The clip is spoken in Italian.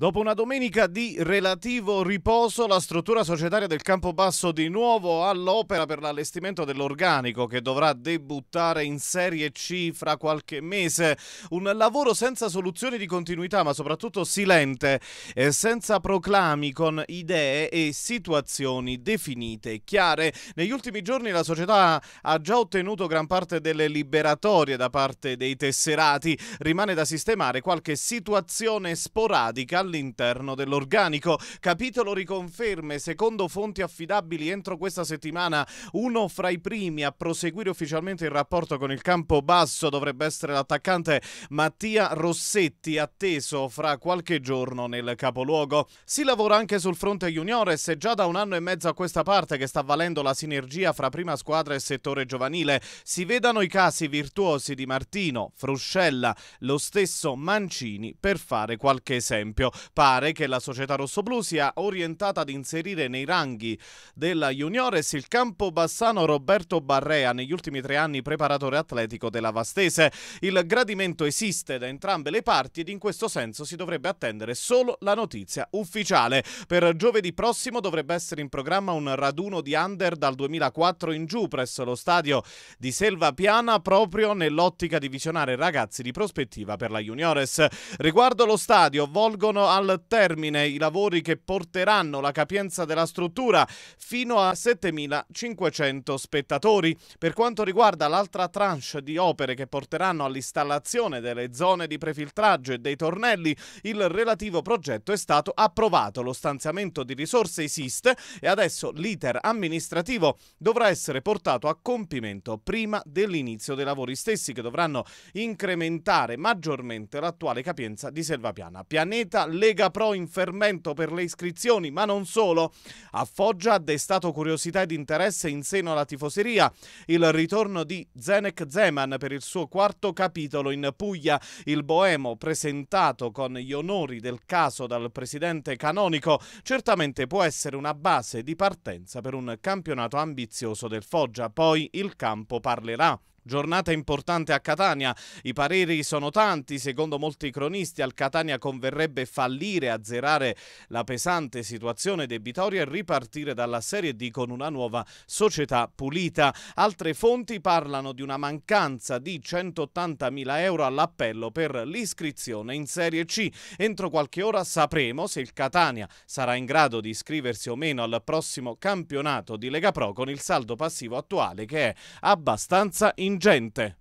Dopo una domenica di relativo riposo, la struttura societaria del Campobasso di nuovo all'opera per l'allestimento dell'organico che dovrà debuttare in Serie C fra qualche mese. Un lavoro senza soluzioni di continuità, ma soprattutto silente, senza proclami, con idee e situazioni definite e chiare. Negli ultimi giorni la società ha già ottenuto gran parte delle liberatorie da parte dei tesserati. Rimane da sistemare qualche situazione sporadica all'interno dell'organico. Capitolo riconferme, secondo fonti affidabili entro questa settimana, uno fra i primi a proseguire ufficialmente il rapporto con il campo basso dovrebbe essere l'attaccante Mattia Rossetti, atteso fra qualche giorno nel capoluogo. Si lavora anche sul fronte juniores e già da un anno e mezzo a questa parte che sta valendo la sinergia fra prima squadra e settore giovanile. Si vedano i casi virtuosi di Martino, Fruscella, lo stesso Mancini per fare qualche esempio. Pare che la società rossoblu sia orientata ad inserire nei ranghi della Juniores il campo bassano Roberto Barrea, negli ultimi tre anni preparatore atletico della Vastese. Il gradimento esiste da entrambe le parti ed in questo senso si dovrebbe attendere solo la notizia ufficiale. Per giovedì prossimo dovrebbe essere in programma un raduno di under dal 2004 in giù presso lo stadio di Selva Piana proprio nell'ottica di visionare ragazzi di prospettiva per la Juniores. Riguardo lo stadio volgono al termine i lavori che porteranno la capienza della struttura fino a 7.500 spettatori. Per quanto riguarda l'altra tranche di opere che porteranno all'installazione delle zone di prefiltraggio e dei tornelli, il relativo progetto è stato approvato, lo stanziamento di risorse esiste e adesso l'iter amministrativo dovrà essere portato a compimento prima dell'inizio dei lavori stessi che dovranno incrementare maggiormente l'attuale capienza di Selvapiana. Pianeta Lega Pro in fermento per le iscrizioni, ma non solo. A Foggia ha destato curiosità ed interesse in seno alla tifoseria il ritorno di Zenek Zeman per il suo quarto capitolo in Puglia. Il boemo, presentato con gli onori del caso dal presidente canonico, certamente può essere una base di partenza per un campionato ambizioso del Foggia. Poi il campo parlerà. Giornata importante a Catania, i pareri sono tanti, secondo molti cronisti al Catania converrebbe fallire, azzerare la pesante situazione debitoria e ripartire dalla Serie D con una nuova società pulita. Altre fonti parlano di una mancanza di 180.000 euro all'appello per l'iscrizione in Serie C. Entro qualche ora sapremo se il Catania sarà in grado di iscriversi o meno al prossimo campionato di Lega Pro con il saldo passivo attuale che è abbastanza importante ingente.